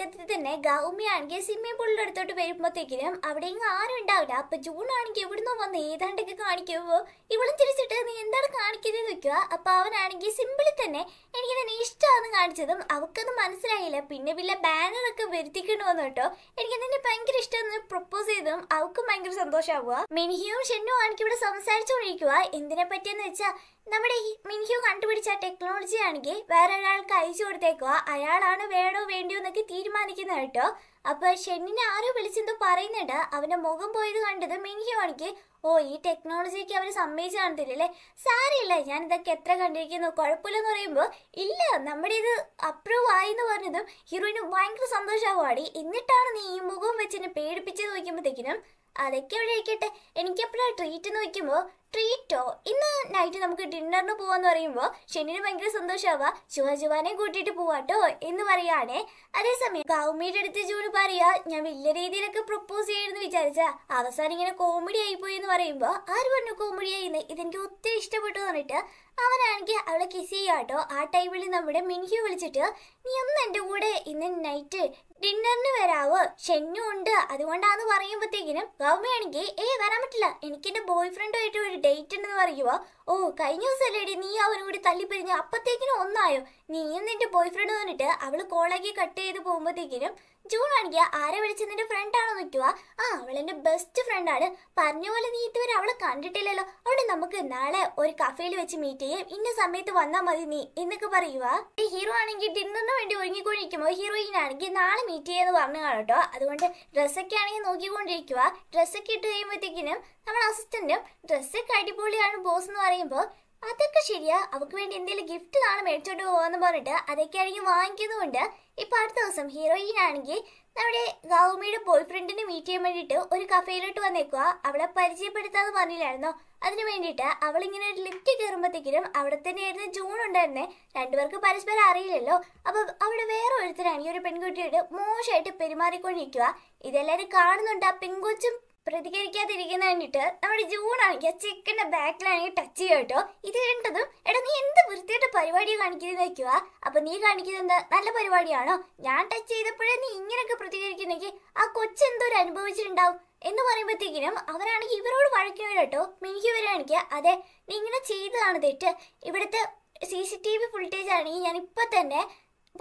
തുടക്കത്തിൽ തന്നെ ഗൗമിയാണെങ്കിൽ സിമ്മിംഗ് പൂളിൻ്റെ അടുത്തോട്ട് വരുമ്പോഴത്തേക്കിനും അവിടെ ഇങ്ങ് ആരും ഉണ്ടാവില്ല അപ്പൊ ജൂൺ ആണെങ്കിൽ എവിടുന്നോ വന്ന് ഏതാണ്ടൊക്കെ കാണിക്കുമോ ഇവളും തിരിച്ചിട്ട് നീ എന്താണ് കാണിക്കുന്നത് വെക്കുക അപ്പൊ അവനാണെങ്കിൽ സിമ്പിളിൽ തന്നെ എനിക്ക് തന്നെ ഇഷ്ടമാണ് കാണിച്ചതും അവക്കൊന്നും മനസ്സിലായില്ല പിന്നെ ബാനർ ബാനറൊക്കെ വരുത്തിക്കണു വന്നു കേട്ടോ എനിക്ക് നിന്നെ ഭയങ്കര ഇഷ്ടം പ്രപ്പോസ് ചെയ്തതും അവക്കും ഭയങ്കര സന്തോഷമാവുക മിനിഹിയും ഷെന്നു ആണെങ്കിൽ ഇവിടെ കൊണ്ടിരിക്കുക എന്തിനെ പറ്റിയെന്ന് വെച്ചാൽ നമ്മുടെ ഈ മിൻഹ്യു കണ്ടുപിടിച്ച ടെക്നോളജി ആണെങ്കിൽ വേറെ ഒരാൾക്ക് അയച്ചു കൊടുത്തേക്കുക അയാളാണ് വേണോ വേണ്ടിയോ എന്നൊക്കെ തീരുമാനിക്കുന്നത് കേട്ടോ അപ്പോൾ ഷെന്നിനെ ആരോ വിളിച്ചെന്തോ പറയുന്നുണ്ട് അവന്റെ മുഖം പോയത് കണ്ടത് മിൻഹ്യു ആണെങ്കിൽ ഓ ഈ ടെക്നോളജിക്ക് അവർ സമ്മതിച്ചു കാണത്തില്ലല്ലേ സാരമില്ല ഇതൊക്കെ എത്ര കണ്ടിരിക്കുന്നു കുഴപ്പമില്ലെന്ന് പറയുമ്പോൾ ഇല്ല നമ്മുടെ ഇത് അപ്രൂവ് ആയി എന്ന് പറഞ്ഞതും ഹീറോയിന് ഭയങ്കര സന്തോഷമാവാടി എന്നിട്ടാണ് നീ ഈ മുഖം വെച്ചിന് പേടിപ്പിച്ചത് നോക്കുമ്പോഴത്തേക്കിനും അതൊക്കെ അവിടെ ആയിക്കട്ടെ എനിക്കെപ്പോഴാണ് ട്രീറ്റ് നോക്കുമ്പോൾ ട്രീറ്റോ ഇന്ന് നൈറ്റ് നമുക്ക് ഡിന്നറിന് പോവാന്ന് പറയുമ്പോൾ ഷെന്നിന് ഭയങ്കര സന്തോഷമാവുക ചുവാനെ കൂട്ടിയിട്ട് പോവാട്ടോ എന്ന് പറയുകയാണേ അതേസമയം കൗമിയുടെ അടുത്ത് ജൂണ് പറയുക ഞാൻ വലിയ രീതിയിലൊക്കെ പ്രപ്പോസ് ചെയ്യുമെന്ന് വിചാരിച്ച അവസാനം ഇങ്ങനെ കോമഡി ആയിപ്പോയി എന്ന് പറയുമ്പോൾ ആര് പറഞ്ഞു കോമഡി ആയിന്ന് ഇതെനിക്ക് ഒത്തിരി ഇഷ്ടപ്പെട്ടു തന്നിട്ട് അവനാണെങ്കിൽ അവളെ കിസ് ചെയ്യാട്ടോ ആ ടൈമിൽ നമ്മുടെ മിൻഹ്യു വിളിച്ചിട്ട് നീ ഒന്ന് എൻ്റെ കൂടെ ഇന്ന് നൈറ്റ് ഡിന്നറിന് വരാവോ ഷെന്നു ഉണ്ട് അതുകൊണ്ടാന്ന് പറയുമ്പോഴത്തേക്കിനും ഗൗമിയാണെങ്കിൽ ഏ വരാൻ പറ്റില്ല എനിക്ക് എൻ്റെ ബോയ് ഫ്രണ്ടുമായിട്ട് ഒരു ഡേറ്റ് ഉണ്ടെന്ന് പറയുക ഓ കഴിഞ്ഞ ദിവസമല്ലേടി നീ അവനും കൂടി തല്ലിപ്പിരിഞ്ഞ് അപ്പത്തേക്കിനും ഒന്നായോ നീയും നിന്റെ ബോയ്ഫ്രണ്ട് വന്നിട്ട് അവള് കോളാക്കി കട്ട് ചെയ്ത് പോകുമ്പോഴത്തേക്കിനും ജൂൺ ആണെങ്കിൽ ആരെ വിളിച്ചതിന്റെ ഫ്രണ്ട് ആണോ നോക്കുക ആ അവളെന്റെ ബെസ്റ്റ് ഫ്രണ്ട് ആണ് പറഞ്ഞ പോലെ നീ ഇതുവരെ അവളെ കണ്ടിട്ടില്ലല്ലോ അവിടെ നമുക്ക് നാളെ ഒരു കഫേയിൽ വെച്ച് മീറ്റ് ചെയ്യാം ഇന്ന സമയത്ത് വന്നാൽ മതി നീ എന്നൊക്കെ പറയുക ഹീറോ ആണെങ്കിൽ ഡിന്നറിന് വേണ്ടി ഒരുങ്ങിക്കൊണ്ടിരിക്കുമ്പോൾ ഹീറോയിൻ ആണെങ്കിൽ നാളെ മീറ്റ് ചെയ്യാന്ന് പറഞ്ഞു കാണട്ടോ അതുകൊണ്ട് ഡ്രസ്സൊക്കെ ആണെങ്കിൽ നോക്കിക്കൊണ്ടിരിക്കുക ഡ്രസ്സൊക്കെ ഇട്ട് കഴിയുമ്പോഴത്തേക്കിനും നമ്മുടെ അസിസ്റ്റന്റും ഡ്രസ്സൊക്കെ അടിപൊളിയാണ് ബോസ് എന്ന് പറയുമ്പോൾ അതൊക്കെ ശരിയാ അവക്ക് വേണ്ടി എന്തെങ്കിലും ഗിഫ്റ്റ് നാളെ മേടിച്ചോണ്ട് പോവാന്ന് പറഞ്ഞിട്ട് അതൊക്കെ ആയിരിക്കും വാങ്ങിക്കുന്നതുകൊണ്ട് ഇപ്പൊ അടുത്ത ദിവസം ഹീറോയിൻ ആണെങ്കിൽ നമ്മുടെ ഗൗമിയുടെ ബോയ് ഫ്രണ്ടിനെ മീറ്റ് ചെയ്യാൻ വേണ്ടിയിട്ട് ഒരു കഫേയിലോട്ട് വന്നേക്കുക അവളെ പരിചയപ്പെടുത്താന്ന് പറഞ്ഞില്ലായിരുന്നോ അതിനു വേണ്ടിയിട്ട് അവൾ ഇങ്ങനെ ഒരു ലിഫ്റ്റ് കയറുമ്പോഴത്തേക്കിനും അവിടെ ആയിരുന്നു ജൂൺ ഉണ്ടായിരുന്നേ രണ്ടുപേർക്ക് പരസ്പരം അറിയില്ലല്ലോ അപ്പൊ അവിടെ വേറെ ഒരുത്തരാണ് ഈ ഒരു പെൺകുട്ടിയോട് മോശമായിട്ട് പെരുമാറിക്കൊണ്ടിരിക്കുക ഇതെല്ലാരും കാണുന്നുണ്ട് ആ പെൺകൊച്ചും പ്രതികരിക്കാതിരിക്കുന്ന കണ്ടിട്ട് നമ്മുടെ ജൂൺ ആണെങ്കിൽ ചെക്കൻ്റെ ബാക്കിലാണെങ്കിൽ ടച്ച് ചെയ്യുക കേട്ടോ ഇത് കണ്ടതും എടാ നീ എന്ത് വൃത്തിയായിട്ട് പരിപാടി കാണിക്കുന്നത് വെക്കുക അപ്പൊ നീ കാണിക്കുന്നത് എന്താ നല്ല പരിപാടിയാണോ ഞാൻ ടച്ച് ചെയ്തപ്പോഴേ നീ ഇങ്ങനെയൊക്കെ പ്രതികരിക്കുന്നെങ്കിൽ ആ കൊച്ചെന്തോ അനുഭവിച്ചിട്ടുണ്ടാവും എന്ന് പറയുമ്പോഴത്തേക്കിനും അവരാണെങ്കിൽ ഇവരോട് വഴക്കിനവർ കേട്ടോ മിനിക്ക് വരാണെങ്കിൽ അതെ നീ ഇങ്ങനെ ചെയ്തതാണ് തെറ്റ് ഇവിടുത്തെ C C T V footage ആണെങ്കിൽ ഞാൻ ഇപ്പൊ തന്നെ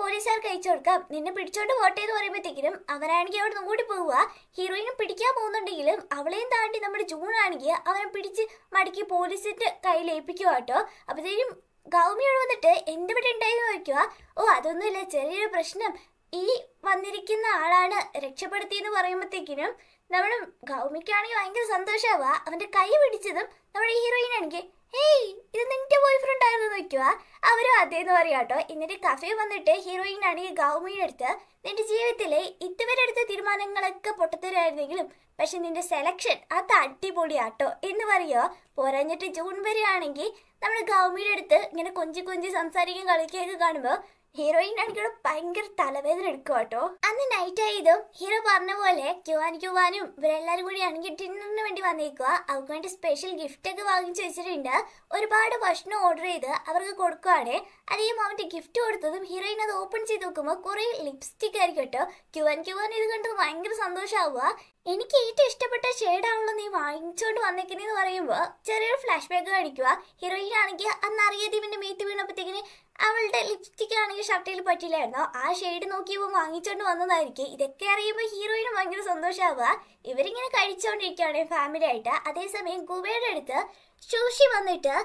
പോലീസുകാർക്ക് അയച്ചു കൊടുക്കാം നിന്നെ പിടിച്ചോണ്ട് പോട്ടെ എന്ന് പറയുമ്പോഴത്തേക്കിനും അവനാണെങ്കിൽ അവിടെ നിന്നും കൂടി പോവുക ഹീറോയിനെ പിടിക്കാൻ പോകുന്നുണ്ടെങ്കിലും അവളെയും താണ്ടി നമ്മുടെ ജൂൺ ആണെങ്കിൽ അവനെ പിടിച്ച് മടക്കി പോലീസിന്റെ കയ്യിൽ ഏൽപ്പിക്കുക കേട്ടോ അപ്പത്തേക്കും ഗൗമിയോട് വന്നിട്ട് എന്ത് ഇവിടെ ഉണ്ടായെന്ന് ചോദിക്കുക ഓ അതൊന്നുമില്ല ചെറിയൊരു പ്രശ്നം ഈ വന്നിരിക്കുന്ന ആളാണ് രക്ഷപ്പെടുത്തിയെന്ന് പറയുമ്പോഴത്തേക്കിനും നമ്മുടെ ഗൗമിക്കാണെങ്കിൽ ഭയങ്കര സന്തോഷമാവുക അവന്റെ കൈ പിടിച്ചതും നമ്മുടെ ഹീറോയിനാണെങ്കിൽ ഹേയ് ഇത് നിന്റെ ബോയ് ഫ്രണ്ട് ആയിരുന്നു നോക്കുക അവരും അതേന്ന് കേട്ടോ എന്നിട്ട് കഫേ വന്നിട്ട് ഹീറോയിൻ ഈ ഗൗമിയുടെ അടുത്ത് നിന്റെ ജീവിതത്തിലെ ഇതുവരെ എടുത്ത തീരുമാനങ്ങളൊക്കെ പൊട്ടത്തരായിരുന്നെങ്കിലും പക്ഷെ നിന്റെ സെലക്ഷൻ അത് അടിപൊളിയാട്ടോ എന്ന് പറയുമോ പോരാഞ്ഞിട്ട് ജൂൺ വരെയാണെങ്കിൽ നമ്മൾ നമ്മുടെ ഗൗമിയുടെ അടുത്ത് ഇങ്ങനെ കൊഞ്ചി കൊഞ്ചി സംസാരിക്കും കളിക്കുകയൊക്കെ കാണുമ്പോൾ ഹീറോയിൻ എനിക്കിവിടെ ഭയങ്കര തലവേദന എടുക്കും കേട്ടോ അന്ന് നൈറ്റ് ആയതും ഹീറോ പറഞ്ഞ പോലെ ക്യുവാൻ ക്യുവാനും ഇവരെല്ലാരും കൂടി ആണെങ്കിൽ ഡിന്നറിന് വേണ്ടി വന്നേക്കുക അവർക്ക് വേണ്ടി സ്പെഷ്യൽ ഗിഫ്റ്റ് ഒക്കെ വാങ്ങിച്ചു വെച്ചിട്ടുണ്ട് ഒരുപാട് ഭക്ഷണം ഓർഡർ ചെയ്ത് അവർക്ക് കൊടുക്കുവാണ് അധികം അവന്റെ ഗിഫ്റ്റ് കൊടുത്തതും ഹീറോയിൻ അത് ഓപ്പൺ ചെയ്ത് നോക്കുമ്പോൾ കുറേ ലിപ്സ്റ്റിക് ആയിരിക്കും കേട്ടോ ക്യുവാൻ ക്യുവാൻ ഇത് കണ്ടത് ഭയങ്കര സന്തോഷമാവുക എനിക്ക് ഏറ്റവും ഇഷ്ടപ്പെട്ട ഷെയ്ഡാണല്ലോ നീ വാങ്ങിച്ചുകൊണ്ട് വന്നേക്കുന്നതെന്ന് പറയുമ്പോൾ ചെറിയൊരു ഫ്ലാഷ് ബാക്ക് കാണിക്കുക ഹീറോയിൻ ആണെങ്കിൽ അന്ന് അറിയാതെ ഇവൻ്റെ മേത്ത് വീണപ്പോഴത്തേക്കിന് അവളുടെ ലിപ്സ്റ്റിക് ആണെങ്കിൽ ഷർട്ടിൽ പറ്റില്ലായിരുന്നോ ആ ഷെയ്ഡ് നോക്കിയപ്പോൾ വാങ്ങിച്ചോണ്ട് വന്നതായിരിക്കും ഇതൊക്കെ അറിയുമ്പോൾ ഹീറോയിന് ഭയങ്കര സന്തോഷമാവുക ഇവരിങ്ങനെ കഴിച്ചുകൊണ്ടിരിക്കുകയാണ് ഫാമിലി ആയിട്ട് അതേസമയം ഗുബയുടെ അടുത്ത് ശൂഷി വന്നിട്ട്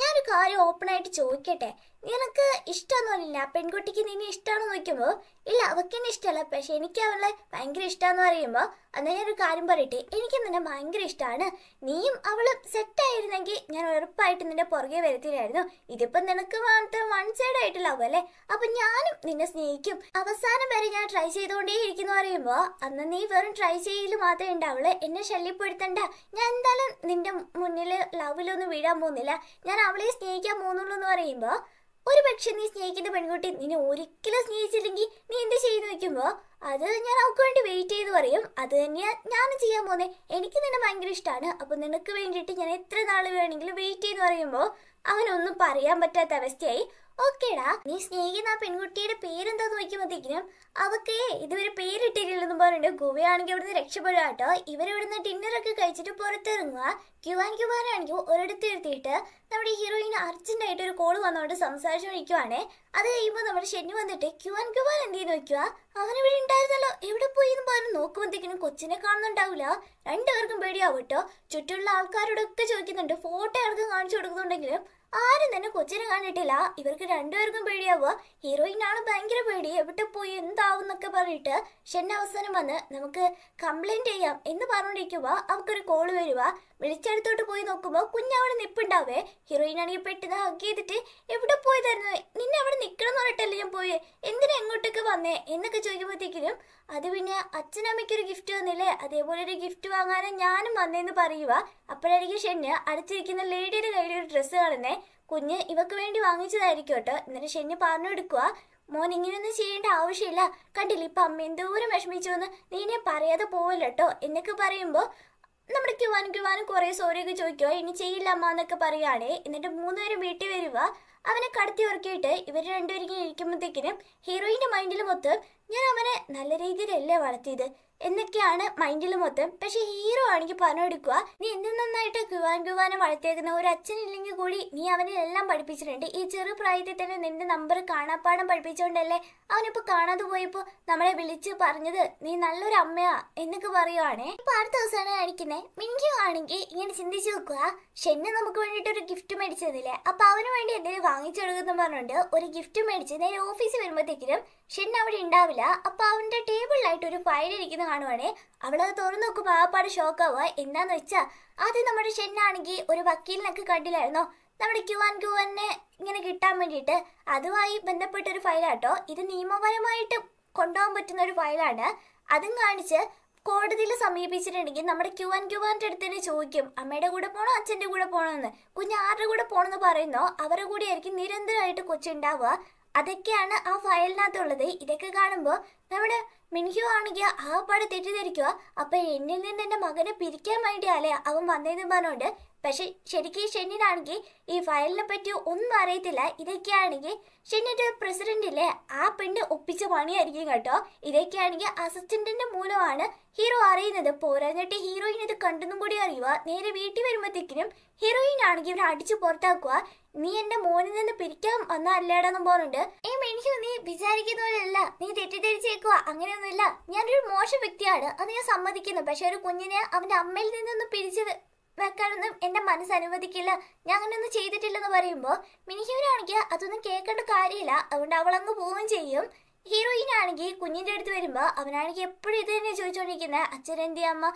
ഞാനൊരു കാര്യം ഓപ്പണായിട്ട് ചോദിക്കട്ടെ നിനക്ക് ഇഷ്ടമെന്ന് പറഞ്ഞില്ല പെൺകുട്ടിക്ക് നിന്നെ ഇഷ്ടമാണെന്ന് നോക്കുമ്പോൾ ഇല്ല അവൾക്ക് എന്നെ ഇഷ്ടമല്ല പക്ഷെ എനിക്ക് അവളെ ഭയങ്കര ഇഷ്ടമെന്ന് പറയുമ്പോൾ അന്നേരം ഒരു കാര്യം പറയട്ടെ എനിക്ക് നിന്നെ ഭയങ്കര ഇഷ്ടമാണ് നീയും അവളും സെറ്റായിരുന്നെങ്കിൽ ഞാൻ ഉറപ്പായിട്ട് നിന്റെ പുറകെ വരുത്തില്ലായിരുന്നു ഇതിപ്പം നിനക്ക് മാത്രം വൺ സൈഡ് ആയിട്ടുള്ള ലവ് അല്ലേ അപ്പം ഞാനും നിന്നെ സ്നേഹിക്കും അവസാനം വരെ ഞാൻ ട്രൈ ചെയ്തുകൊണ്ടേ ഇരിക്കുന്നു പറയുമ്പോൾ അന്ന് നീ വെറും ട്രൈ ചെയ്യൽ മാത്രമേ ഉണ്ടാവുള്ളൂ എന്നെ ശല്യപ്പെടുത്തണ്ട ഞാൻ എന്തായാലും നിന്റെ മുന്നിൽ ലവിലൊന്നും വീഴാൻ പോകുന്നില്ല ഞാൻ അവളെ സ്നേഹിക്കാൻ പോകുന്നുള്ളൂ എന്ന് പറയുമ്പോൾ ഒരു പക്ഷെ നീ സ്നേഹിക്കുന്ന പെൺകുട്ടി നിന്നെ ഒരിക്കലും സ്നേഹിച്ചില്ലെങ്കിൽ നീ എന്ത് ചെയ്യുന്നു വെക്കുമ്പോ അത് ഞാൻ അവക്ക് വേണ്ടി വെയിറ്റ് ചെയ്ത് പറയും അത് തന്നെയാ ഞാൻ ചെയ്യാൻ പോന്നെ എനിക്ക് നിന്നെ ഭയങ്കര ഇഷ്ടമാണ് അപ്പോൾ നിനക്ക് വേണ്ടിയിട്ട് ഞാൻ എത്ര നാള് വേണമെങ്കിലും വെയിറ്റ് ചെയ്ത് പറയുമ്പോൾ അവനൊന്നും പറയാൻ പറ്റാത്ത അവസ്ഥയായി ഓക്കേടാ നീ സ്നേഹിക്കുന്ന ആ പെൺകുട്ടിയുടെ പേരെന്താ നോക്കുമ്പോഴത്തേക്കിനും അവക്ക് ഇതുവരെ പേരിട്ടിട്ടില്ലെന്ന് പറഞ്ഞിട്ട് ഗോവയാണെങ്കിൽ അവിടുന്ന് രക്ഷപ്പെടുക കേട്ടോ ഇവരിവിടുന്ന് ഡിന്നറൊക്കെ കഴിച്ചിട്ട് പുറത്തിറങ്ങുക ക്യുവാൻ ക്യുവാനാണെങ്കിൽ ഒരിടത്ത് എഴുതിയിട്ട് നമ്മുടെ ഹീറോയിൻ അർജന്റായിട്ട് ഒരു കോൾ വന്നുകൊണ്ട് സംസാരിച്ചു വിളിക്കുവാണ് അത് കഴിയുമ്പോൾ നമ്മുടെ ഷെന്നു വന്നിട്ട് ക്യുവാൻ ക്യുവാൻ എന്ത് ചെയ്യുന്ന നോക്കുക അവനിവിടെ ഉണ്ടായിരുന്നല്ലോ എവിടെ പോയി എന്ന് പറഞ്ഞ് നോക്കുമ്പോഴത്തേക്കിനും കൊച്ചിനെ കാണുന്നുണ്ടാവില്ല രണ്ടുപേർക്കും പേടിയാവും കേട്ടോ ചുറ്റുമുള്ള ആൾക്കാരോടൊക്കെ ചോദിക്കുന്നുണ്ട് ഫോട്ടോ ആൾക്ക് കാണിച്ചു കൊടുക്കുന്നുണ്ടെങ്കിലും ആരും തന്നെ കൊച്ചിനെ കണ്ടിട്ടില്ല ഇവർക്ക് രണ്ടുപേർക്കും പേടിയാവുക ഹീറോയിനാണ് ഭയങ്കര പേടി എവിടെ പോയി എന്താവും എന്നൊക്കെ പറഞ്ഞിട്ട് ഷെന്ന അവസാനം വന്ന് നമുക്ക് കംപ്ലൈന്റ് ചെയ്യാം എന്ന് പറഞ്ഞുകൊണ്ടിരിക്കുമ്പോൾ അവർക്കൊരു കോള് വരുവാ വിളിച്ചെടുത്തോട്ട് പോയി കുഞ്ഞ കുഞ്ഞവിടെ നിപ്പുണ്ടാവേ ഹീറോയിൻ ആണെങ്കിൽ പെട്ടെന്ന് ഹഗ് ചെയ്തിട്ട് എവിടെ പോയതായിരുന്നു നിന്നെ അവിടെ നിക്കണം എന്ന് പറഞ്ഞിട്ടല്ലേ ഞാൻ പോയേ എന്തിനാ എങ്ങോട്ടൊക്കെ വന്നേ എന്നൊക്കെ ചോദിക്കുമ്പോഴത്തേക്കിലും അത് പിന്നെ അച്ഛനമ്മയ്ക്കൊരു ഗിഫ്റ്റ് വന്നില്ലേ അതേപോലെ ഒരു ഗിഫ്റ്റ് വാങ്ങാനും ഞാനും വന്നേന്ന് പറയുക അപ്പോഴായിരിക്കും ഷെന്യ അടുത്തിരിക്കുന്ന ലേഡിയുടെ കയ്യിൽ ഒരു ഡ്രസ്സ് കളഞ്ഞേ കുഞ്ഞ് ഇവക്ക് വേണ്ടി വാങ്ങിച്ചതായിരിക്കും കേട്ടോ എന്നിട്ട് ഷെന്യ പറഞ്ഞു എടുക്കുക മോൻ ഇങ്ങനെയൊന്നും ചെയ്യേണ്ട ആവശ്യമില്ല കണ്ടില്ല ഇപ്പം അമ്മ എന്തോരം വിഷമിച്ചു എന്ന് നീ പറയാതെ പോവല്ലോ കേട്ടോ എന്നൊക്കെ പറയുമ്പോൾ നമ്മുടെ ക്യുവാൻ ക്യുവാനും കുറേ സോറിയൊക്കെ ചോദിക്കുക ഇനി ചെയ്യില്ല എന്നൊക്കെ പറയുകയാണേ എന്നിട്ട് മൂന്നുപേരും വീട്ടിൽ വരിക അവനെ കടത്തി ഉറക്കിയിട്ട് ഇവർ രണ്ടുപേരും ഇരിക്കുമ്പോഴത്തേക്കിനും ഹീറോയിൻ്റെ മൈൻഡിൽ മൊത്തം ഞാൻ അവനെ നല്ല രീതിയിലല്ലേ വളർത്തിയത് എന്നൊക്കെയാണ് മൈൻഡിൽ മൊത്തം പക്ഷെ ഹീറോ ആണെങ്കിൽ പറഞ്ഞെടുക്കുക നീ എന്ത് നന്നായിട്ട് കുവാൻ കുവാനെ വളർത്തിയേക്കുന്ന ഒരു അച്ഛനില്ലെങ്കിൽ കൂടി നീ അവനെ എല്ലാം പഠിപ്പിച്ചിട്ടുണ്ട് ഈ ചെറുപ്രായത്തിൽ തന്നെ നിന്റെ നമ്പർ കാണാപ്പാടം പഠിപ്പിച്ചുകൊണ്ടല്ലേ അവനിപ്പോൾ കാണാതെ പോയപ്പോൾ നമ്മളെ വിളിച്ച് പറഞ്ഞത് നീ നല്ലൊരു അമ്മയാ എന്നൊക്കെ പറയുവാണേ ഇപ്പൊ അടുത്ത ദിവസമാണ് കാണിക്കുന്നത് മിങ്കി ആണെങ്കിൽ ഇങ്ങനെ ചിന്തിച്ചു നോക്കുക ഷെന്നെ നമുക്ക് വേണ്ടിയിട്ട് ഒരു ഗിഫ്റ്റ് മേടിച്ചതില്ലേ അപ്പൊ അവന് വേണ്ടി എന്തെങ്കിലും വാങ്ങിച്ചു കൊടുക്കുന്നു പറഞ്ഞുകൊണ്ട് ഒരു ഗിഫ്റ്റ് മേടിച്ച് നേരെ ഓഫീസിൽ വരുമ്പോഴത്തേക്കിലും ഷെൻ അവിടെ ഉണ്ടാവില്ല അപ്പോൾ അവന്റെ ടേബിളിലായിട്ട് ഒരു ഫയൽ ഇരിക്കുന്ന കാണുവാണേ അവളത് തുറന്നു നോക്കുമ്പോൾ ആപ്പാട് ഷോക്കാവുക എന്താന്ന് വെച്ചാ ആദ്യം നമ്മുടെ ഷെന്നാണെങ്കിൽ ഒരു വക്കീലിനൊക്കെ കണ്ടില്ലായിരുന്നോ നമ്മുടെ ക്യു ആൻഡ് ക്യൂ എന്നെ ഇങ്ങനെ കിട്ടാൻ വേണ്ടിയിട്ട് അതുമായി ബന്ധപ്പെട്ട ഒരു ഫയലാട്ടോ ഇത് നിയമപരമായിട്ട് കൊണ്ടുപോകാൻ പറ്റുന്ന ഒരു ഫയലാണ് അതും കാണിച്ച് കോടതിയിൽ സമീപിച്ചിട്ടുണ്ടെങ്കിൽ നമ്മുടെ ക്യു ആൻഡ് ക്യൂ ആൻ്റെ അടുത്ത് തന്നെ ചോദിക്കും അമ്മയുടെ കൂടെ പോകണോ അച്ഛൻ്റെ കൂടെ പോകണമെന്ന് കുഞ്ഞ് ആരുടെ കൂടെ പോകണമെന്ന് പറയുന്നോ അവരുടെ കൂടെ ആയിരിക്കും നിരന്തരമായിട്ട് കൊച്ചുണ്ടാവുക അതൊക്കെയാണ് ആ ഫയലിനകത്തുള്ളത് ഇതൊക്കെ കാണുമ്പോൾ നമ്മുടെ മിൻഹ്യു ആണെങ്കിൽ ആ പാട് തെറ്റിദ്ധരിക്കുക അപ്പം എന്നിൽ നിന്ന് എൻ്റെ മകനെ പിരിക്കാൻ വേണ്ടിയാലേ അവൻ വന്നതെന്ന് പറഞ്ഞുകൊണ്ട് പക്ഷെ ശരിക്കും ഷെന്നിനാണെങ്കിൽ ഈ ഫയലിനെ പറ്റി ഒന്നും അറിയത്തില്ല ഇതൊക്കെയാണെങ്കിൽ ഷെന്നിൻ്റെ പ്രസിഡൻറ്റിലെ ആ പെണ്ണ് ഒപ്പിച്ച പണിയായിരിക്കും കേട്ടോ ഇതൊക്കെയാണെങ്കിൽ അസിസ്റ്റന്റിന്റെ മൂലമാണ് ഹീറോ അറിയുന്നത് പോരാഞ്ഞിട്ട് ഹീറോയിൻ ഇത് കണ്ടെന്നും കൂടി അറിയുക നേരെ വീട്ടിൽ വരുമ്പോഴത്തേക്കിനും ഹീറോയിൻ ആണെങ്കിൽ ഇവരെ അടിച്ചു പുറത്താക്കുക നീ എന്റെ മോനിൽ നിന്ന് പിരിക്കാൻ വന്നല്ലേടെന്നും പറഞ്ഞിട്ട് ഏ മെനിഷു നീ വിചാരിക്കുന്ന പോലെയല്ല നീ തെറ്റിദ്ധരിച്ചേക്കുക അങ്ങനെയൊന്നുമില്ല ഞാനൊരു മോശം വ്യക്തിയാണ് അത് ഞാൻ സമ്മതിക്കുന്നു പക്ഷെ ഒരു കുഞ്ഞിനെ അവന്റെ അമ്മയിൽ നിന്നൊന്നും പിരിച്ചു വെക്കാനൊന്നും എൻ്റെ മനസ്സ് അനുവദിക്കില്ല ഞാൻ അങ്ങനെയൊന്നും ചെയ്തിട്ടില്ലെന്ന് പറയുമ്പോൾ മിനിഹീനാണെങ്കിൽ അതൊന്നും കേൾക്കേണ്ട കാര്യമില്ല അതുകൊണ്ട് അവൾ അങ്ങ് പോവുകയും ചെയ്യും ഹീറോയിൻ ആണെങ്കിൽ കുഞ്ഞിൻ്റെ അടുത്ത് വരുമ്പോൾ അവനാണെങ്കിൽ എപ്പോഴും ഇത് തന്നെ ചോദിച്ചോണ്ടിരിക്കുന്നത് അച്ഛൻ എന്തി അമ്മ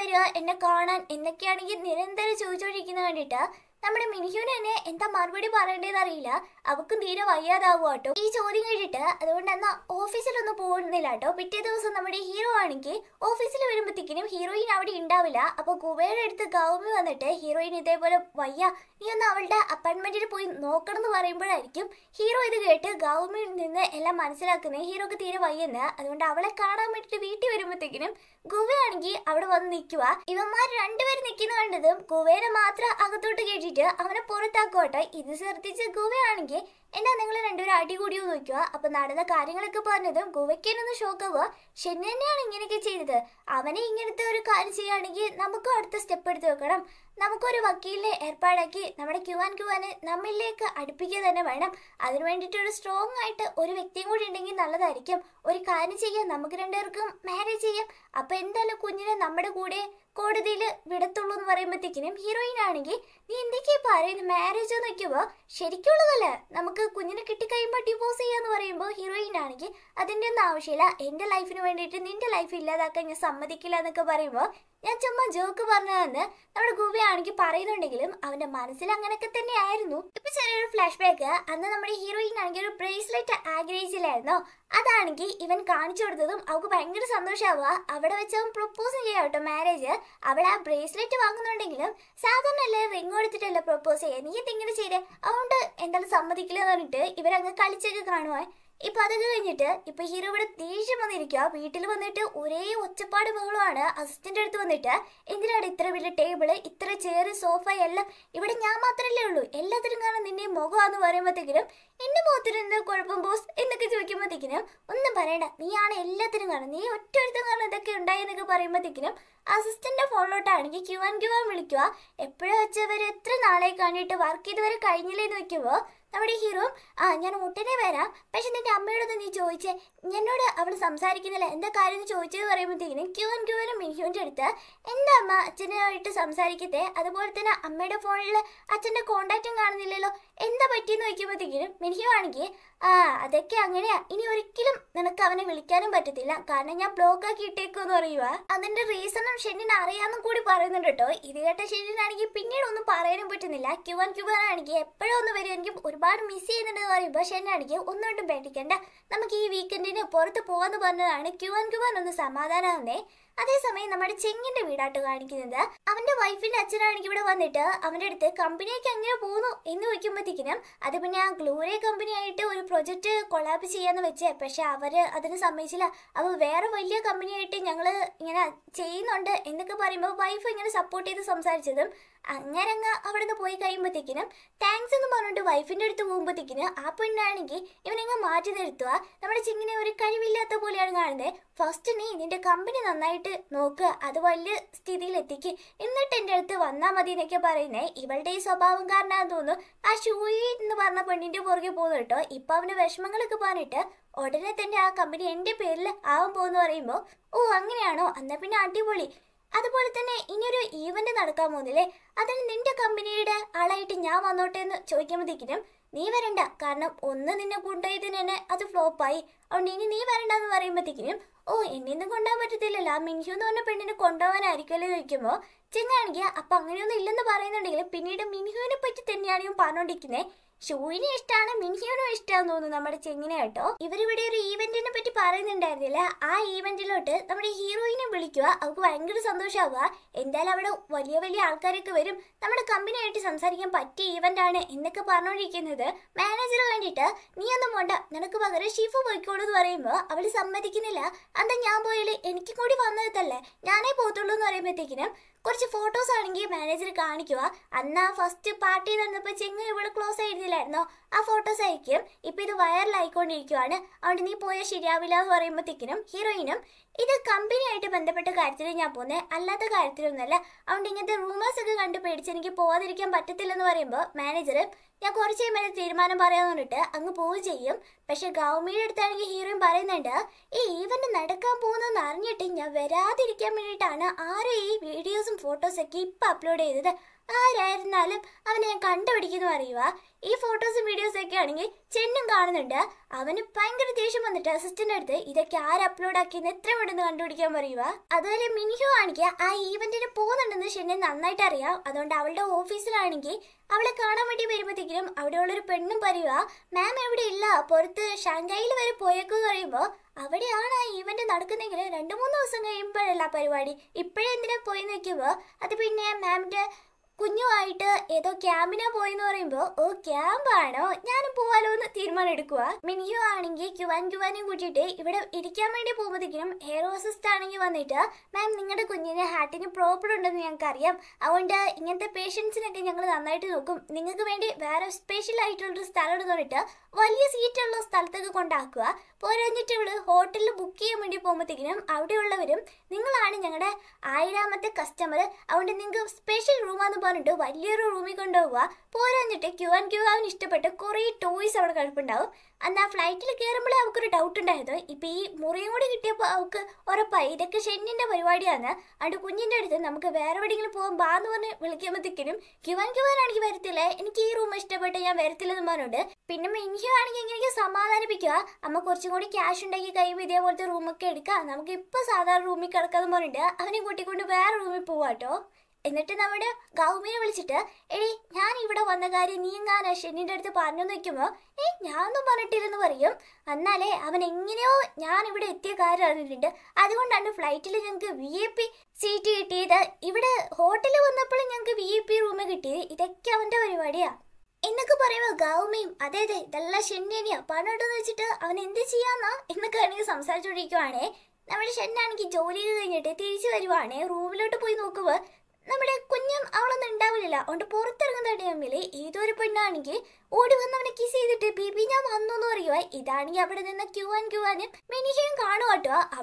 വരിക എന്നെ കാണാൻ എന്നൊക്കെയാണെങ്കിൽ നിരന്തരം ചോദിച്ചോണ്ടിരിക്കുന്ന കണ്ടിട്ട് നമ്മുടെ മിനിഹുവിന് തന്നെ എന്താ മറുപടി പറയേണ്ടതെന്ന് അറിയില്ല അവക്കും തീരെ വയ്യാതാവും കേട്ടോ ഈ ചോദ്യം കേട്ടിട്ട് അതുകൊണ്ട് എന്നാ ഓഫീസിലൊന്നും പോകുന്നില്ല കേട്ടോ പിറ്റേ ദിവസം നമ്മുടെ ഹീറോ ആണെങ്കിൽ ഓഫീസിൽ വരുമ്പോഴത്തേക്കിനും ഹീറോയിൻ അവിടെ ഉണ്ടാവില്ല അപ്പോൾ കുബേരുടെ അടുത്ത് ഗൗമി വന്നിട്ട് ഹീറോയിൻ ഇതേപോലെ വയ്യ നീ ഒന്ന് അവളുടെ അപ്പാർട്ട്മെന്റിൽ പോയി നോക്കണം എന്ന് പറയുമ്പോഴായിരിക്കും ഹീറോ ഇത് കേട്ട് ഗൗമിയിൽ നിന്ന് എല്ലാം മനസ്സിലാക്കുന്നത് ഹീറോക്ക് തീരെ വയ്യെന്ന് അതുകൊണ്ട് അവളെ കാണാൻ വേണ്ടിയിട്ട് വീട്ടിൽ വരുമ്പോഴത്തേക്കിനും ഗുവയാണെങ്കിൽ അവിടെ വന്ന് നിൽക്കുക ഇവന്മാർ രണ്ടുപേരും നിൽക്കുന്ന കണ്ടതും ഗുവേനെ മാത്രം അകത്തോട്ട് കയറ്റി വേണ്ടിയിട്ട് അവനെ പുറത്താക്കോട്ടെ ഇത് ശ്രദ്ധിച്ച് ഗോവയാണെങ്കിൽ എന്നാ നിങ്ങൾ രണ്ടുപേരും അടി കൂടിയോ നോക്കുക അപ്പൊ നടന്ന കാര്യങ്ങളൊക്കെ പറഞ്ഞത് ഷോക്ക് ഷോക്കാവുക ഷെന്നി തന്നെയാണ് ഇങ്ങനെയൊക്കെ ചെയ്തത് അവനെ ഇങ്ങനത്തെ ഒരു കാര്യം ചെയ്യുകയാണെങ്കിൽ നമുക്കും അടുത്ത സ്റ്റെപ്പ് എടുത്ത് വെക്കണം നമുക്കൊരു വക്കീലിനെ ഏർപ്പാടാക്കി നമ്മുടെ ക്യുവാൻ ക്യുവാനെ നമ്മളിലേക്ക് അടുപ്പിക്കുക തന്നെ വേണം അതിനു വേണ്ടിയിട്ട് ഒരു സ്ട്രോങ് ആയിട്ട് ഒരു വ്യക്തിയും കൂടി ഉണ്ടെങ്കിൽ നല്ലതായിരിക്കും ഒരു കാര്യം ചെയ്യാം നമുക്ക് രണ്ടുപേർക്കും മാരേജ് ചെയ്യാം അപ്പൊ എന്തായാലും കുഞ്ഞിനെ നമ്മുടെ കൂടെ കോടതിയിൽ വിടത്തുള്ളൂ എന്ന് പറയുമ്പോഴത്തേക്കിനും ഹീറോയിൻ ആണെങ്കിൽ നീ എന്തൊക്കെയാ പറയുന്നത് മാരേജ് നോക്കിയപ്പോ ശരിക്കുള്ളതല്ല നമുക്ക് കുഞ്ഞിനെ കിട്ടിക്കഴിയുമ്പോൾ ഡിവോഴ്സ് ചെയ്യാന്ന് പറയുമ്പോൾ ഹീറോയിൻ ആണെങ്കിൽ അതിന്റെ ഒന്നും ആവശ്യമില്ല എൻ്റെ ലൈഫിന് വേണ്ടിയിട്ട് നിൻ്റെ ലൈഫ് ഇല്ലാതാക്കാൻ ഞാൻ സമ്മതിക്കില്ല എന്നൊക്കെ പറയുമ്പോൾ ഞാൻ ചുമ്മാ ജോക്ക് പറഞ്ഞതെന്ന് നമ്മുടെ ആണെങ്കിൽ പറയുന്നുണ്ടെങ്കിലും അവന്റെ മനസ്സിൽ അങ്ങനെയൊക്കെ തന്നെയായിരുന്നു ഇപ്പൊ ചെറിയൊരു ഫ്ലാഷ് ബാക്ക് അന്ന് നമ്മുടെ ഹീറോയിൻ ആണെങ്കിൽ ഒരു ബ്രേസ്ലെറ്റ് ആഗ്രഹിച്ചില്ലായിരുന്നോ അതാണെങ്കിൽ ഇവൻ കാണിച്ചു കൊടുത്തതും അവൾക്ക് ഭയങ്കര സന്തോഷമാവുക അവിടെ വെച്ച് അവൻ പ്രൊപ്പോസ് ചെയ്യാം കേട്ടോ മാരേജ് അവൾ ആ ബ്രേസ്ലെറ്റ് വാങ്ങുന്നുണ്ടെങ്കിലും സാധാരണ അല്ലേ റിംഗ് കൊടുത്തിട്ടല്ല പ്രൊപ്പോസ് ചെയ്യുക നീ എന്തെങ്കിലും ചെയ്തേ അതുകൊണ്ട് എന്തായാലും സമ്മതിക്കില്ലെന്ന് പറഞ്ഞിട്ട് ഇവരങ്ങ് കളിച്ചൊക്കെ കാണുവാൻ ഇപ്പൊ അതൊക്കെ കഴിഞ്ഞിട്ട് ഇപ്പൊ ഹീറോ ഇവിടെ ദേഷ്യം വന്നിരിക്കുക വീട്ടിൽ വന്നിട്ട് ഒരേ ഒച്ചപ്പാട് ബഹളമാണ് അസിസ്റ്റന്റ് അടുത്ത് വന്നിട്ട് എന്തിനാണ് ഇത്ര വലിയ ടേബിള് ഇത്ര ചെയർ സോഫ എല്ലാം ഇവിടെ ഞാൻ മാത്രമല്ലേ ഉള്ളൂ എല്ലാത്തിനും കാരണം നിന്റെ മുഖമാന്ന് പറയുമ്പോഴത്തേക്കിനും എന്റെ മുഖത്തിന് എന്താ കുഴപ്പം ബോസ് എന്നൊക്കെ ചോദിക്കുമ്പോഴത്തേക്കിനും ഒന്നും പറയണ്ട നീയാണ് എല്ലാത്തിനും കാണും നീ ഒരുത്തും കാരണം ഇതൊക്കെ ഉണ്ടായി എന്നൊക്കെ പറയുമ്പോഴത്തേക്കിനും അസിസ്റ്റന്റ് ഫോണിലോട്ടാണെങ്കിൽ ക്യൂ ആൻഡ് ക്യൂ ആൻ വിളിക്കുക എപ്പോഴും വെച്ചവർ എത്ര നാളെ കാണിയിട്ട് വർക്ക് ഇതുവരെ കഴിഞ്ഞില്ലേ എന്ന് വെക്കുമ്പോൾ നമ്മുടെ ഹീറോ ആ ഞാൻ ഉടനെ വരാം പക്ഷെ നിന്റെ അമ്മയോടൊന്ന് നീ ചോദിച്ചേ എന്നോട് അവൾ സംസാരിക്കുന്നില്ല എന്താ കാര്യം ചോദിച്ചത് പറയുമ്പോഴത്തേക്കിനും ക്യൂ ആൻഡ് ക്യൂ എന്നും മിനിഹുവിൻ്റെ അടുത്ത് എൻ്റെ അമ്മ അച്ഛനായിട്ട് സംസാരിക്കത്തെ അതുപോലെ തന്നെ അമ്മയുടെ ഫോണിൽ അച്ഛൻ്റെ കോണ്ടാക്റ്റും കാണുന്നില്ലല്ലോ എന്താ പറ്റിയെന്ന് വയ്ക്കുമ്പോഴത്തേക്കിനും മിനിഹു ആണെങ്കിൽ ആ അതൊക്കെ അങ്ങനെയാ ഇനി ഒരിക്കലും നിനക്ക് അവനെ വിളിക്കാനും പറ്റത്തില്ല കാരണം ഞാൻ ബ്ലോക്ക് ആക്കി ഇട്ടേക്കുമെന്ന് പറയുക അതിന്റെ റീസണും ഷെന്നിന് അറിയാമെന്നും കൂടി പറയുന്നുണ്ട് കേട്ടോ ഇത് കേട്ട ഷെന്നിനാണെങ്കിൽ പിന്നീട് ഒന്നും പറയാനും പറ്റുന്നില്ല ആൻഡ് ക്യൂ ആണെങ്കിൽ എപ്പോഴും ഒന്ന് വരുമെങ്കിൽ ഒരുപാട് മിസ് ചെയ്യുന്നുണ്ടെന്ന് പറയുമ്പോൾ ഷെന്നാണെങ്കിൽ ഒന്നുകൊണ്ടും പേടിക്കണ്ട നമുക്ക് ഈ വീക്കെൻഡ് എന്തിന് പുറത്ത് പോവാന്ന് പറഞ്ഞതാണ് ക്യുവാൻ ക്യുവാൻ ഒന്ന് സമാധാനാവുന്നേ അതേസമയം നമ്മുടെ ചെങ്ങിന്റെ വീടായിട്ട് കാണിക്കുന്നത് അവന്റെ വൈഫിന്റെ അച്ഛനാണെങ്കിൽ ഇവിടെ വന്നിട്ട് അവന്റെ അടുത്ത് കമ്പനിയൊക്കെ എങ്ങനെ പോകുന്നു എന്ന് ചോദിക്കുമ്പോഴത്തേക്കിനും അത് പിന്നെ ആ ഗ്ലൂരെ കമ്പനി ആയിട്ട് ഒരു പ്രൊജക്ട് കൊളാബ് ചെയ്യാന്ന് വെച്ചേ പക്ഷെ അവര് അതിന് സമ്മതിച്ചില്ല അപ്പോൾ വേറെ വലിയ കമ്പനിയായിട്ട് ഞങ്ങൾ ഇങ്ങനെ ചെയ്യുന്നുണ്ട് എന്നൊക്കെ പറയുമ്പോൾ വൈഫ് ഇങ്ങനെ സപ്പോർട്ട് ചെയ്ത് സംസാരിച്ചതും അങ്ങനെ അങ്ങ് അവിടെ നിന്ന് പോയി കഴിയുമ്പോഴത്തേക്കിനും താങ്ക്സ് എന്ന് പറഞ്ഞിട്ട് വൈഫിന്റെ അടുത്ത് പോകുമ്പോഴത്തേക്കിനും ആ പെണ്ണാണെങ്കിൽ ഇവനങ്ങ് മാറ്റി നിർത്തുക നമ്മുടെ ചിങ്ങിനെ ഒരു കഴിവില്ലാത്ത പോലെയാണ് കാണുന്നത് ഫസ്റ്റ് നീ നിന്റെ കമ്പനി നന്നായിട്ട് പോയിട്ട് നോക്ക് അത് വലിയ സ്ഥിതിയിലെത്തിക്ക് എന്നിട്ട് എൻ്റെ അടുത്ത് വന്നാൽ മതി എന്നൊക്കെ പറയുന്നേ ഇവളുടെ ഈ സ്വഭാവം കാരണമാണെന്ന് തോന്നുന്നു ആ ഷൂയി എന്ന് പറഞ്ഞ പെണ്ണിൻ്റെ പുറകെ പോകുന്നു കേട്ടോ ഇപ്പം അവന് വിഷമങ്ങളൊക്കെ പറഞ്ഞിട്ട് ഉടനെ തന്നെ ആ കമ്പനി എൻ്റെ പേരിൽ ആവാൻ പോകുന്ന പറയുമ്പോൾ ഓ അങ്ങനെയാണോ എന്നാൽ പിന്നെ അടിപൊളി അതുപോലെ തന്നെ ഇനിയൊരു ഈവന്റ് നടക്കാൻ പോകുന്നില്ലേ അതിന് നിന്റെ കമ്പനിയുടെ ആളായിട്ട് ഞാൻ വന്നോട്ടെ എന്ന് ചോദിക്കുമ്പോഴത്തേക്കിനും നീ വരണ്ട കാരണം ഒന്ന് നിന്നെ കൊണ്ടുപോയതിന് തന്നെ അത് ഫ്ലോപ്പായി അതുകൊണ്ട് ഇനി നീ വരണ്ട എന്ന് പറയുമ്പോഴത്തേക്കിനും ഓ എന്നെ ഒന്നും കൊണ്ടുപോകാൻ പറ്റത്തില്ലല്ല ആ എന്ന് പറഞ്ഞ പെണ്ണിനെ കൊണ്ടുപോകാനായിരിക്കുമല്ലോ ചോദിക്കുമ്പോൾ ചെങ്ങാണെങ്കിൽ അപ്പം അങ്ങനെയൊന്നും ഇല്ലെന്ന് പറയുന്നുണ്ടെങ്കിൽ പിന്നീട് മിൻഹുവിനെ പറ്റി തന്നെയാണ് ഇവൻ പറഞ്ഞുകൊണ്ടിരിക്കുന്നത് ഷൂവിനെ ഇഷ്ടമാണ് മിൻഹിയോടും ഇഷ്ടമാണെന്ന് തോന്നുന്നു നമ്മുടെ ചെങ്ങിനെ കേട്ടോ ഇവരിവിടെ ഒരു ഈവെന്റിനെ പറ്റി പറയുന്നുണ്ടായിരുന്നില്ല ആ ഈവെന്റിലോട്ട് നമ്മുടെ ഹീറോയിനെ വിളിക്കുക അവർക്ക് ഭയങ്കര സന്തോഷമാവുക എന്തായാലും അവിടെ വലിയ വലിയ ആൾക്കാരൊക്കെ വരും നമ്മുടെ കമ്പനിയായിട്ട് സംസാരിക്കാൻ പറ്റിയ ഈവെന്റ് ആണ് എന്നൊക്കെ പറഞ്ഞുകൊണ്ടിരിക്കുന്നത് മാനേജർ വേണ്ടിയിട്ട് നീ ഒന്നും വേണ്ട നിനക്ക് പകരം ഷീഫ് പോയിക്കോളൂ എന്ന് പറയുമ്പോൾ അവള് സമ്മതിക്കുന്നില്ല അന്താ ഞാൻ പോയാൽ എനിക്ക് കൂടി വന്നതല്ലേ ഞാനേ പോത്തുള്ളൂ എന്ന് പറയുമ്പോഴത്തേക്കിനും കുറച്ച് ഫോട്ടോസ് ആണെങ്കിൽ മാനേജർ കാണിക്കുക അന്ന് ആ ഫസ്റ്റ് പാർട്ടി തന്നപ്പോൾ ചെങ്ങ ഇവിടെ ക്ലോസ് ആയിരുന്നില്ലായിരുന്നോ ആ ഫോട്ടോസ് അയക്കും ഇപ്പം ഇത് വയറിലായിക്കൊണ്ടിരിക്കുവാണ് അതുകൊണ്ട് നീ പോയാൽ ശരിയാവില്ല എന്ന് പറയുമ്പോഴത്തേക്കിനും ഹീറോയിനും ഇത് കമ്പനിയായിട്ട് ബന്ധപ്പെട്ട കാര്യത്തിൽ ഞാൻ പോന്നെ അല്ലാത്ത കാര്യത്തിലൊന്നുമല്ല അതുകൊണ്ട് ഇങ്ങനത്തെ റൂമേഴ്സ് ഒക്കെ കണ്ടു പേടിച്ച് എനിക്ക് പോകാതിരിക്കാൻ പറ്റത്തില്ലെന്ന് പറയുമ്പോൾ മാനേജർ ഞാൻ കുറച്ച് കഴിയുമ്പോൾ തീരുമാനം പറയാമെന്ന് പറഞ്ഞിട്ട് അങ്ങ് പോവുകയും ചെയ്യും പക്ഷെ ഗൗമിയുടെ അടുത്താണെങ്കിൽ ഹീറോയും പറയുന്നുണ്ട് ഈ ഈവൻറ്റ് നടക്കാൻ പോകുന്നതെന്ന് അറിഞ്ഞിട്ട് ഞാൻ വരാതിരിക്കാൻ വേണ്ടിയിട്ടാണ് ആരും ഈ വീഡിയോസും ഫോട്ടോസൊക്കെ ഇപ്പം അപ്ലോഡ് ചെയ്തത് ആരായിരുന്നാലും അവനെ ഞാൻ കണ്ടുപിടിക്കുന്നു അറിയുക ഈ ഫോട്ടോസും വീഡിയോസും ഒക്കെ ആണെങ്കിൽ ചെന്നും കാണുന്നുണ്ട് അവന് ഭയങ്കര ദേഷ്യം വന്നിട്ട് അസിസ്റ്റന്റ് അടുത്ത് ഇതൊക്കെ ആര് അപ്ലോഡ് ആക്കിയെന്ന് എത്ര പെട്ടെന്ന് കണ്ടുപിടിക്കാൻ പറയുക അതുപോലെ മിനിഹു ആണെങ്കിൽ ആ ഈവന്റിന് പോകുന്നുണ്ടെന്ന് ഷെന്നെ നന്നായിട്ട് അറിയാം അതുകൊണ്ട് അവളുടെ ഓഫീസിലാണെങ്കിൽ അവളെ കാണാൻ വേണ്ടി അവിടെ ഉള്ളൊരു പെണ്ണും പറയുക മാം എവിടെ ഇല്ല പുറത്ത് ഷാങ്കായിൽ വരെ പോയേക്കെന്ന് പറയുമ്പോൾ അവിടെയാണ് ആ ഈവന്റ് നടക്കുന്നെങ്കിൽ രണ്ട് മൂന്ന് ദിവസം കഴിയുമ്പോഴല്ല പരിപാടി ഇപ്പോഴെന്തിനാ പോയി നിൽക്കുമ്പോൾ അത് പിന്നെ മാമിന്റെ കുഞ്ഞുമായിട്ട് ഏതോ ക്യാമ്പിനാ പോയെന്ന് പറയുമ്പോൾ ഓ ക്യാമ്പാണോ ഞാൻ പോവാലോ എന്ന് തീരുമാനം എടുക്കുക മിനിയു ആണെങ്കിൽ ക്യുവാൻ ക്യുവാനും കൂട്ടിട്ട് ഇവിടെ ഇരിക്കാൻ വേണ്ടി പോകുമ്പോഴത്തേക്കും ഹെയർ ഹോസിസ്റ്റ് ആണെങ്കിൽ വന്നിട്ട് മാം നിങ്ങളുടെ കുഞ്ഞിന് ഹാർട്ടിന് പ്രോബ്ലം ഉണ്ടെന്ന് ഞങ്ങൾക്ക് അറിയാം അതുകൊണ്ട് ഇങ്ങനത്തെ പേഷ്യൻസിനൊക്കെ ഞങ്ങൾ നന്നായിട്ട് നോക്കും നിങ്ങൾക്ക് വേണ്ടി വേറെ സ്പെഷ്യൽ ആയിട്ടുള്ളൊരു സ്ഥലം എടുത്തോണ്ടിട്ട് വലിയ സീറ്റുള്ള സ്ഥലത്തൊക്കെ കൊണ്ടാക്കുക പോരഞ്ഞിട്ട് ഇവിടെ ഹോട്ടലിൽ ബുക്ക് ചെയ്യാൻ വേണ്ടി പോകുമ്പോഴത്തേക്കിനും അവിടെയുള്ളവരും നിങ്ങളാണ് ഞങ്ങളുടെ ആയിരാമത്തെ കസ്റ്റമർ അതുകൊണ്ട് നിങ്ങൾക്ക് സ്പെഷ്യൽ റൂമാന്ന് പറഞ്ഞിട്ട് വലിയൊരു റൂമിൽ കൊണ്ടുപോവുക പോരഞ്ഞിട്ട് ക്യൂ ആൻഡ് ക്യൂ ആവിന് ഇഷ്ടപ്പെട്ട് കുറേ ടോയ്സ് അവിടെ കിടപ്പുണ്ടാവും എന്നാൽ ഫ്ലൈറ്റിൽ കയറുമ്പോഴേ അവൾക്കൊരു ഡൗട്ട് ഉണ്ടായത് ഇപ്പം ഈ മുറിയും കൂടി കിട്ടിയപ്പോൾ അവൾക്ക് ഉറപ്പായി ഇതൊക്കെ ഷെന്നിൻ്റെ പരിപാടിയാണ് അതുകൊണ്ട് കുഞ്ഞിൻ്റെ അടുത്ത് നമുക്ക് വേറെ എവിടെയെങ്കിലും പോകാൻ ബാ എന്ന് പറഞ്ഞ് വിളിക്കുമ്പോഴത്തേക്കിനും ക്യൂ ആൻഡ് ക്യൂ ആണെങ്കിൽ വരത്തില്ല എനിക്ക് ഈ റൂം ഇഷ്ടപ്പെട്ട് ഞാൻ വരത്തില്ലെന്ന് പറഞ്ഞുണ്ട് പിന്നെ എനിക്ക് പറ്റുവാണെങ്കിൽ എങ്ങനെയൊക്കെ സമാധാനിപ്പിക്കുക അമ്മ കുറച്ചും കൂടി ക്യാഷ് ഉണ്ടെങ്കിൽ കഴിയുമ്പോൾ ഇതേപോലത്തെ റൂമൊക്കെ എടുക്കാം നമുക്ക് ഇപ്പൊ സാധാരണ റൂമിൽ കിടക്കാന്ന് പറഞ്ഞിട്ട് അവനെ കൂട്ടിക്കൊണ്ട് വേറെ റൂമിൽ പോവാട്ടോ എന്നിട്ട് നമ്മുടെ ഗൗമിനെ വിളിച്ചിട്ട് എടി ഞാൻ ഇവിടെ വന്ന കാര്യം നീ എങ്ങാനാ ഷെന്നിന്റെ അടുത്ത് പറഞ്ഞു നിൽക്കുമ്പോൾ ഏ ഞാനൊന്നും പറഞ്ഞിട്ടില്ലെന്ന് പറയും എന്നാലേ അവൻ എങ്ങനെയോ ഞാൻ ഇവിടെ എത്തിയ കാര്യം അറിഞ്ഞിട്ടുണ്ട് അതുകൊണ്ടാണ് ഫ്ലൈറ്റിൽ ഞങ്ങൾക്ക് വി എ പി സീറ്റ് കിട്ടിയത് ഇവിടെ ഹോട്ടലിൽ വന്നപ്പോൾ ഞങ്ങൾക്ക് വി എ പി റൂം കിട്ടിയത് ഇതൊക്കെ അവന്റെ പരിപാടിയാണ് എന്നൊക്കെ പറയുമ്പോൾ ഗൗമയും അതെ അതെ ഇതെല്ലാം ഷെന്നേനെയാ പണം വെച്ചിട്ട് അവൻ എന്ത് ചെയ്യാന്നാ എന്നൊക്കെ ആണെങ്കിൽ സംസാരിച്ചുകൊണ്ടിരിക്കുവാണേ നമ്മുടെ ഷെന്നാണെങ്കിൽ ജോലി കഴിഞ്ഞിട്ട് തിരിച്ചു വരുവാണേ റൂമിലോട്ട് പോയി നോക്കുമ്പോൾ നമ്മുടെ കുഞ്ഞും അവളൊന്നും ഉണ്ടാവില്ല അതുകൊണ്ട് പുറത്തിറങ്ങുന്ന തമ്മിൽ ഏതൊരു പെണ്ണാണെങ്കിൽ ഓടി വന്നവനെ കിസ് ചെയ്തിട്ട് ബേബി ഞാൻ വന്നു എന്ന് പറയുവാ ഇതാണെങ്കിൽ അവിടെ നിന്ന് ക്യൂ ആൻഡ് ക്യൂ ആനും മെനിഷയും കാണുക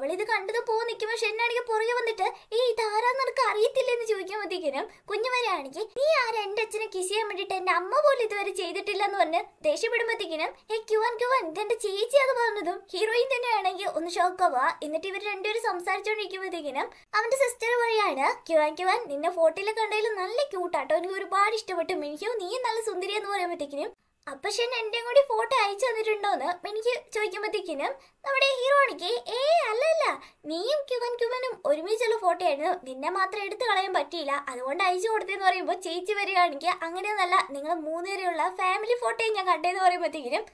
കേട്ടോ കണ്ടത് പോ നിൽക്കും പക്ഷെ എന്നാണെങ്കിൽ പുറകെ വന്നിട്ട് ഈ ഇതാരാന്ന് നിനക്ക് അറിയത്തില്ലെന്ന് ചോദിക്കുമ്പോഴത്തേക്കിനും കുഞ്ഞുവരാണെങ്കിൽ നീ ആരും എന്റെ അച്ഛനെ കിസ് ചെയ്യാൻ വേണ്ടിട്ട് എന്റെ അമ്മ പോലും ഇതുവരെ ചെയ്തിട്ടില്ല എന്ന് പറഞ്ഞ് ദേഷ്യപ്പെടുമ്പോഴത്തേക്കിനും ഏ ക്യൂ ആൻഡ് ക്യൂ ആൻ ചേച്ചി അത് പറഞ്ഞതും ഹീറോയിൻ തന്നെയാണെങ്കിൽ ഒന്ന് ഷോക്കാവുക എന്നിട്ട് ഇവർ രണ്ടുപേരും സംസാരിച്ചോണ്ടിരിക്കുമ്പോഴത്തേക്കിനും അവന്റെ സിസ്റ്റർ പറയാണ് ക്യൂ ആൻഡ് ക്യൂ നിന്നെ ഫോട്ടോയിൽ കണ്ടതിൽ നല്ല ക്യൂട്ടാട്ടോ എനിക്ക് ഒരുപാട് ഇഷ്ടപ്പെട്ടു മിനിക്കും നീ നല്ല സുന്ദരി എന്ന് പറയുമ്പോഴത്തേക്കിനും അപ്പൊ ഷൻ എന്റെ കൂടി ഫോട്ടോ അയച്ചു തന്നിട്ടുണ്ടോന്ന് എനിക്ക് ചോദിക്കുമ്പോഴത്തേക്കിനും നമ്മുടെ ഹീറോണിക്ക് ഏ അല്ലല്ല നീയും ക്യുവൻ ക്യുവനും ഒരുമിച്ചുള്ള ഫോട്ടോ ആയിരുന്നു നിന്നെ മാത്രം എടുത്തു കളയാൻ പറ്റിയില്ല അതുകൊണ്ട് അയച്ചു കൊടുത്തെന്ന് പറയുമ്പോൾ ചേച്ചി വരികയാണെങ്കിൽ അങ്ങനെയൊന്നല്ല നിങ്ങൾ മൂന്നുപേരെയുള്ള ഫാമിലി ഫോട്ടോയും ഞാൻ കണ്ടേന്ന് പറയുമ്പോഴത്തേക്കിനും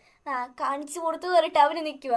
കാണിച്ചു കൊടുത്തു കയറിട്ട് അവന് നിൽക്കുക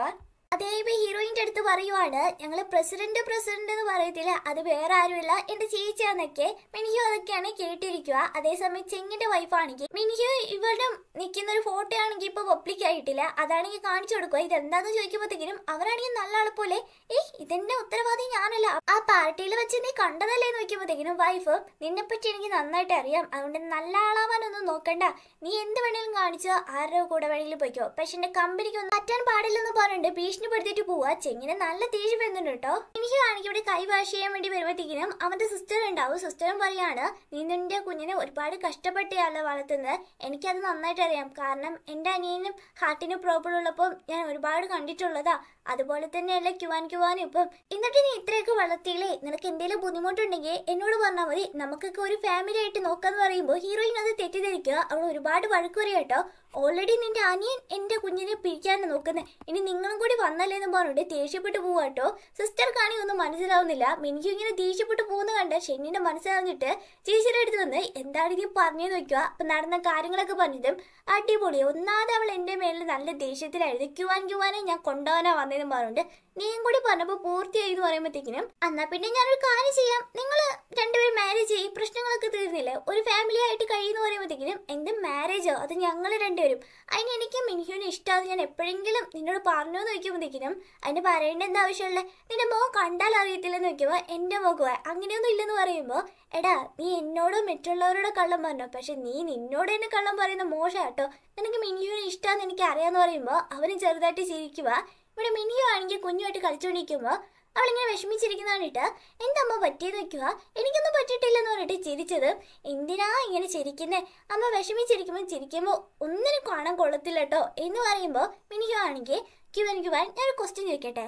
ഇപ്പൊ ഹീറോയിൻ്റെ അടുത്ത് പറയുവാണ് ഞങ്ങൾ പ്രസിഡന്റ് പ്രസിഡന്റ് എന്ന് പറയത്തില്ല അത് വേറെ ആരുമില്ല എന്റെ ചേച്ചിയാന്നൊക്കെ മിനിഹു അതൊക്കെയാണ് കേട്ടിരിക്കുക അതേസമയം ചെങ്ങിന്റെ വൈഫാണെങ്കിൽ മിനിഹു ഇവരുടെ നിൽക്കുന്ന ഒരു ഫോട്ടോ ആണെങ്കിൽ ഇപ്പൊ പബ്ലിക് ആയിട്ടില്ല അതാണെങ്കിൽ കാണിച്ചു കൊടുക്കുക ഇതെന്താന്ന് ചോദിക്കുമ്പോഴത്തേക്കിനും അവരാണെങ്കിൽ നല്ല ആളെ പോലെ ഏ ഇതെന്റെ ഉത്തരവാദി ഞാനല്ല ആ പാർട്ടിയിൽ വെച്ച് നീ കണ്ടതല്ലേ എന്ന് വെക്കുമ്പോഴത്തേക്കിനും വൈഫ് നിന്നെപ്പറ്റി എനിക്ക് നന്നായിട്ട് അറിയാം അതുകൊണ്ട് നല്ല ആളാവാനൊന്നും നോക്കണ്ട നീ എന്ത് വേണേലും കാണിച്ചോ ആരുടെ കൂടെ വേണേലും പോയിക്കോ പക്ഷെ എന്റെ കമ്പനിക്ക് ഒന്നും പറ്റാൻ പാടില്ലെന്ന് പറഞ്ഞിട്ടുണ്ട് ഭീഷണി ദേഷ്യത്തിന് പെടുത്തിട്ട് പോവാ ചെങ്ങിനെ നല്ല ദേഷ്യം വരുന്നുണ്ട് കേട്ടോ എനിക്ക് ആണെങ്കിൽ ഇവിടെ കൈ വാഷ് ചെയ്യാൻ വേണ്ടി വരുമ്പോഴത്തേക്കിനും അവന്റെ സിസ്റ്റർ ഉണ്ടാവും സിസ്റ്ററും പറയാണ് നീ കുഞ്ഞിനെ ഒരുപാട് കഷ്ടപ്പെട്ടിയാണല്ലോ വളർത്തുന്നത് എനിക്കത് നന്നായിട്ട് അറിയാം കാരണം എന്റെ അനിയനും ഹാർട്ടിന് പ്രോബ്ലം ഉള്ളപ്പോൾ ഞാൻ ഒരുപാട് കണ്ടിട്ടുള്ളതാ അതുപോലെ തന്നെയല്ല ക്യുവാൻ ക്യുവാനും ഇപ്പം എന്നിട്ട് നീ ഇത്രയൊക്കെ വളർത്തിയില്ലേ നിനക്ക് എന്തെങ്കിലും ബുദ്ധിമുട്ടുണ്ടെങ്കിൽ എന്നോട് പറഞ്ഞാൽ മതി നമുക്കൊക്കെ ഒരു ഫാമിലി ആയിട്ട് നോക്കാന്ന് പറയുമ്പോൾ ഹീറോയിൻ അത് തെറ്റിദ്ധരിക്കുക അവൾ ഒരുപാട് വഴക്ക് പറയും കേട്ടോ ഓൾറെഡി നിന്റെ അനിയൻ എന്റെ കുഞ്ഞിനെ പിരിക്കാനാണ് നോക്കുന്നത് ഇനി നിങ്ങളും കൂടി വന്നല്ലേന്ന് പറഞ്ഞിട്ട് ദേഷ്യപ്പെട്ടു പോവുക കേട്ടോ സിസ്റ്റർ കാണി ഒന്നും മനസ്സിലാവുന്നില്ല മിനിക്ക് ഇങ്ങനെ ദേഷ്യപ്പെട്ടു പോകുന്ന കണ്ട് ഷെന്നിന്റെ മനസ്സിലാവുന്നിട്ട് ടീച്ചറെ അടുത്ത് വന്ന് എന്താണ് നീ പറഞ്ഞു നോക്കുക അപ്പൊ നടന്ന കാര്യങ്ങളൊക്കെ പറഞ്ഞതും അടിപൊളി ഒന്നാമത് അവൾ എന്റെ മേലിൽ നല്ല ദേഷ്യത്തിലായിരുന്നു ക്യുവാൻ ക്യുവാനെ ഞാൻ കൊണ്ടുപോകാനാ വന്നത് പണിതും പാറുണ്ട് നീയും കൂടി പറഞ്ഞപ്പോൾ പൂർത്തിയായി എന്ന് പറയുമ്പോഴത്തേക്കിനും എന്നാ പിന്നെ ഞാനൊരു കാര്യം ചെയ്യാം നിങ്ങൾ രണ്ടുപേരും മാരേജ് ചെയ്യും പ്രശ്നങ്ങളൊക്കെ തീർന്നില്ലേ ഒരു ഫാമിലി ആയിട്ട് കഴിയുന്ന പറയുമ്പോഴത്തേക്കിനും എന്ത് മാരേജോ അത് ഞങ്ങൾ രണ്ടുപേരും അതിന് എനിക്ക് മിൻഹ്യൂനെ ഇഷ്ടമാണ് ഞാൻ എപ്പോഴെങ്കിലും നിന്നോട് പറഞ്ഞു എന്ന് ചോദിക്കുമ്പോഴത്തേക്കിനും അതിന് പറയേണ്ട എന്താ ആവശ്യമുള്ള നിന്റെ മോ കണ്ടാൽ അറിയത്തില്ലെന്ന് വെക്കുമ്പോ എന്റെ മോക്ക് അങ്ങനെയൊന്നും ഇല്ലെന്ന് പറയുമ്പോൾ എടാ നീ എന്നോട് മറ്റുള്ളവരോട് കള്ളം പറഞ്ഞോ പക്ഷെ നീ നിന്നോട് തന്നെ കള്ളം പറയുന്ന മോശം കേട്ടോ നിനക്ക് മിൻഹ്യൂനെ ഇഷ്ടമാണെന്ന് എനിക്ക് അറിയാന്ന് പറയുമ്പോൾ അവന് ചെറുതായിട്ട് ചിരിക്കുക ഇവിടെ മിനിയോ ആണെങ്കിൽ കുഞ്ഞുമായിട്ട് കളിച്ചുകൊണ്ടിരിക്കുമ്പോൾ അവളിങ്ങനെ വിഷമിച്ചിരിക്കുന്നതാണിട്ട് എൻ്റെ അമ്മ പറ്റിയെന്ന് വെക്കുക എനിക്കൊന്നും പറ്റിയിട്ടില്ലെന്ന് പറഞ്ഞിട്ട് ചിരിച്ചത് എന്തിനാ ഇങ്ങനെ ചിരിക്കുന്നത് അമ്മ വിഷമിച്ചിരിക്കുമ്പോൾ ചിരിക്കുമ്പോൾ ഒന്നിനും കാണാൻ കൊള്ളത്തില്ല കേട്ടോ എന്ന് പറയുമ്പോൾ മിനിയോ ആണെങ്കിൽ ക്യൂ എനിക്ക് ഞാൻ ഒരു ക്വസ്റ്റ്യൻ ചോദിക്കട്ടെ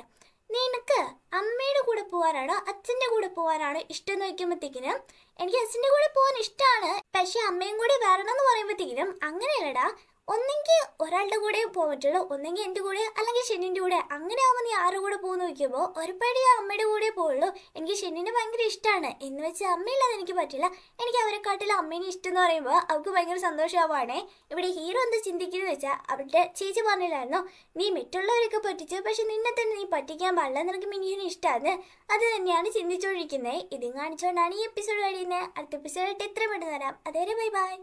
നിനക്ക് അമ്മയുടെ കൂടെ പോകാനാണോ അച്ഛൻ്റെ കൂടെ പോകാനാണോ ഇഷ്ടം എന്ന് വയ്ക്കുമ്പോഴത്തേക്കിനും എനിക്ക് അച്ഛൻ്റെ കൂടെ പോകാൻ ഇഷ്ടമാണ് പക്ഷേ അമ്മയും കൂടെ വരണം എന്ന് പറയുമ്പോഴത്തേക്കിനും അങ്ങനെയല്ലടാ ഒന്നെങ്കിൽ ഒരാളുടെ കൂടെ പോകാൻ ഒന്നെങ്കിൽ എൻ്റെ കൂടെ അല്ലെങ്കിൽ ഷെന്നിൻ്റെ കൂടെ അങ്ങനെ ആവുമ്പോൾ നീ ആരുടെ കൂടെ പോകുന്ന നോക്കിയപ്പോൾ ഒരുപാട് ഞാൻ അമ്മയുടെ കൂടെ പോകുള്ളൂ എനിക്ക് ഷെന്നിനെ ഭയങ്കര ഇഷ്ടമാണ് എന്ന് വെച്ച് അമ്മയില്ലാതെ എനിക്ക് പറ്റില്ല എനിക്ക് അവരെക്കാട്ടിൽ അമ്മേനെ ഇഷ്ടം എന്ന് പറയുമ്പോൾ അവൾക്ക് ഭയങ്കര സന്തോഷമാവാണേ ഇവിടെ ഹീറോ എന്താ ചിന്തിക്കുന്നത് വെച്ചാൽ അവരുടെ ചേച്ചി പറഞ്ഞില്ലായിരുന്നു നീ മറ്റുള്ളവരൊക്കെ പറ്റിച്ചു പക്ഷെ നിന്നെ തന്നെ നീ പറ്റിക്കാൻ പാടില്ല നിനക്ക് മിനിയുനെ ഇഷ്ടമാണ് അത് തന്നെയാണ് ചിന്തിച്ചുകൊണ്ടിരിക്കുന്നത് ഇതും കാണിച്ചുകൊണ്ടാണ് ഈ എപ്പിസോഡ് കഴിയുന്നത് അടുത്ത എപ്പിസോഡായിട്ട് എത്ര പെട്ടെന്ന് തരാം അതേരെ ബൈ ബൈ